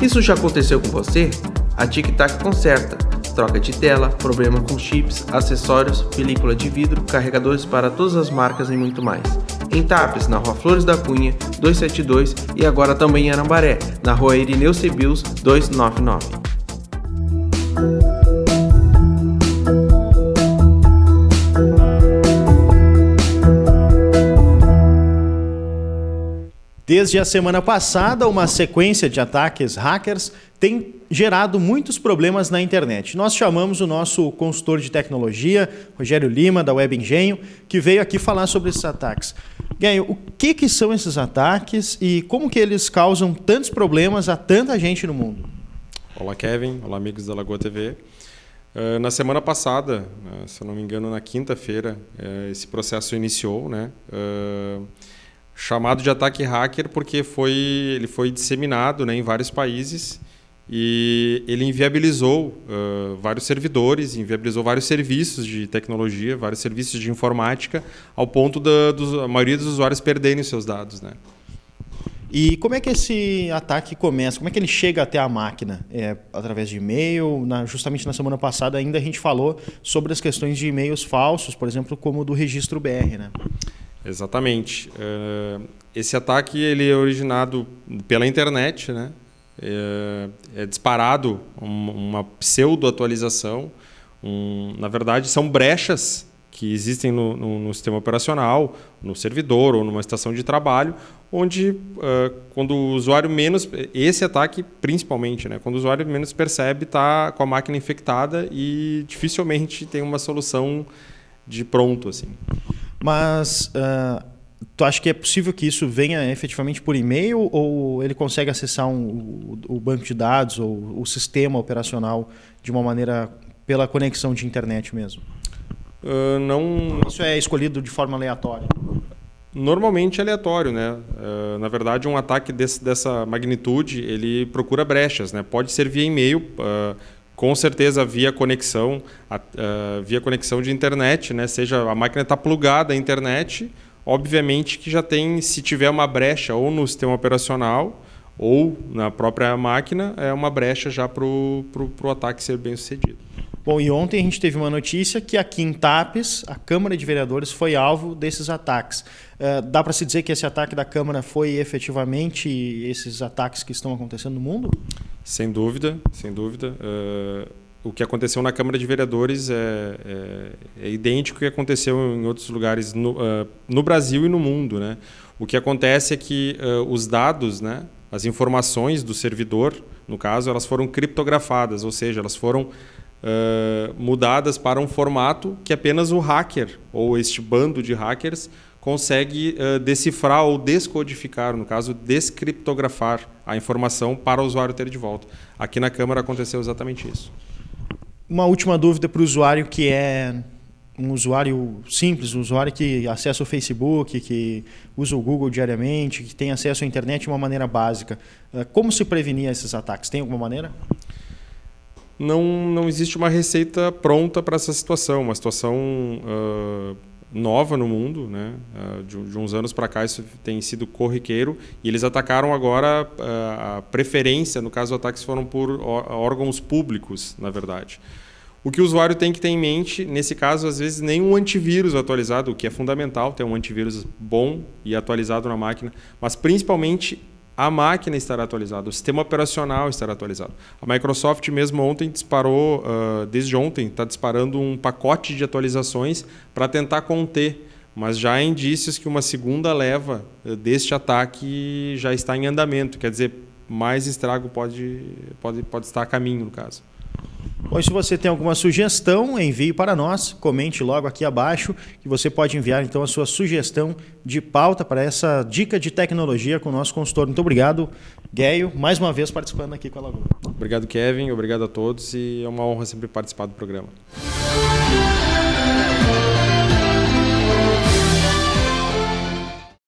Isso já aconteceu com você? A Tic Tac conserta. Troca de tela, problema com chips, acessórios, película de vidro, carregadores para todas as marcas e muito mais. Em Tapes, na Rua Flores da Cunha, 272 e agora também em Arambaré, na Rua Irineu Cebils, 299. Desde a semana passada, uma sequência de ataques hackers tem gerado muitos problemas na internet. Nós chamamos o nosso consultor de tecnologia, Rogério Lima, da Web Engenho, que veio aqui falar sobre esses ataques. Ganho, o que, que são esses ataques e como que eles causam tantos problemas a tanta gente no mundo? Olá, Kevin. Olá, amigos da Lagoa TV. Uh, eh, na semana passada, uh, se eu não me engano, na quinta-feira, uh, esse processo iniciou, né? chamado de ataque hacker porque foi, ele foi disseminado né, em vários países e ele inviabilizou uh, vários servidores, inviabilizou vários serviços de tecnologia, vários serviços de informática, ao ponto da dos, a maioria dos usuários perderem seus dados. Né? E como é que esse ataque começa? Como é que ele chega até a máquina? É, através de e-mail? Na, justamente na semana passada ainda a gente falou sobre as questões de e-mails falsos, por exemplo, como o do registro BR, né? Exatamente. Eh, esse ataque ele é originado pela internet, né? Eh, é disparado uma pseudo-atualização. Um, na verdade, são brechas que existem no, no, no, sistema operacional, no servidor ou numa estação de trabalho, onde uh, quando o usuário menos esse ataque principalmente, né, quando o usuário menos percebe está com a máquina infectada e dificilmente tem uma solução de pronto assim. Mas uh, tu acha que é possível que isso venha efetivamente por e-mail ou ele consegue acessar um, o, o, banco de dados ou o sistema operacional de uma maneira pela conexão de internet mesmo? Uh, não. Isso é escolhido de forma aleatória? Normalmente é aleatório, né? Uh, na verdade, um ataque desse, dessa magnitude ele procura brechas, né? Pode ser via e-mail com certeza via conexão, uh, via conexão de internet, né? Seja a máquina está plugada à internet, obviamente que já tem, se tiver uma brecha ou no sistema operacional ou na própria máquina, é uma brecha já para o ataque ser bem sucedido. Bom, e ontem a gente teve uma notícia que aqui em Tapes, a Câmara de Vereadores foi alvo desses ataques. Uh, dá para se dizer que esse ataque da Câmara foi efetivamente esses ataques que estão acontecendo no mundo? Sem dúvida, sem dúvida. Uh, o que aconteceu na Câmara de Vereadores é, é, é idêntico ao que aconteceu em outros lugares no, uh, no, Brasil e no mundo. Né? O que acontece é que os dados, né, as informações do servidor, no caso, elas foram criptografadas, ou seja, elas foram mudadas para um formato que apenas o hacker ou este bando de hackers consegue uh, decifrar ou descodificar, no caso, descriptografar a informação para o usuário ter de volta. Aqui na Câmara aconteceu exatamente isso. Uma última dúvida para o usuário que é um usuário simples, um usuário que acessa o Facebook, que usa o Google diariamente, que tem acesso à internet de uma maneira básica. Como se prevenir esses ataques? Tem alguma maneira? não, não existe uma receita pronta para essa situação, uma situação uh, nova no mundo, né? Uh, de, de, uns anos para cá isso tem sido corriqueiro e eles atacaram agora uh, a preferência, no caso os ataques foram por órgãos públicos, na verdade. O que o usuário tem que ter em mente, nesse caso, às vezes nem um antivírus atualizado, o que é fundamental ter um antivírus bom e atualizado na máquina, mas principalmente a máquina estará atualizada, o sistema operacional estará atualizado. A Microsoft mesmo ontem disparou, uh, desde ontem, está disparando um pacote de atualizações para tentar conter, mas já há indícios que uma segunda leva deste ataque já está em andamento, quer dizer, mais estrago pode, pode, pode estar a caminho, no caso. Ou se você tem alguma sugestão, envie para nós, comente logo aqui abaixo, que você pode enviar então a sua sugestão de pauta para essa dica de tecnologia com o nosso consultor. Muito obrigado, Gueio, mais uma vez participando aqui com a Lagoa. Obrigado, Kevin, obrigado a todos e é uma honra sempre participar do programa.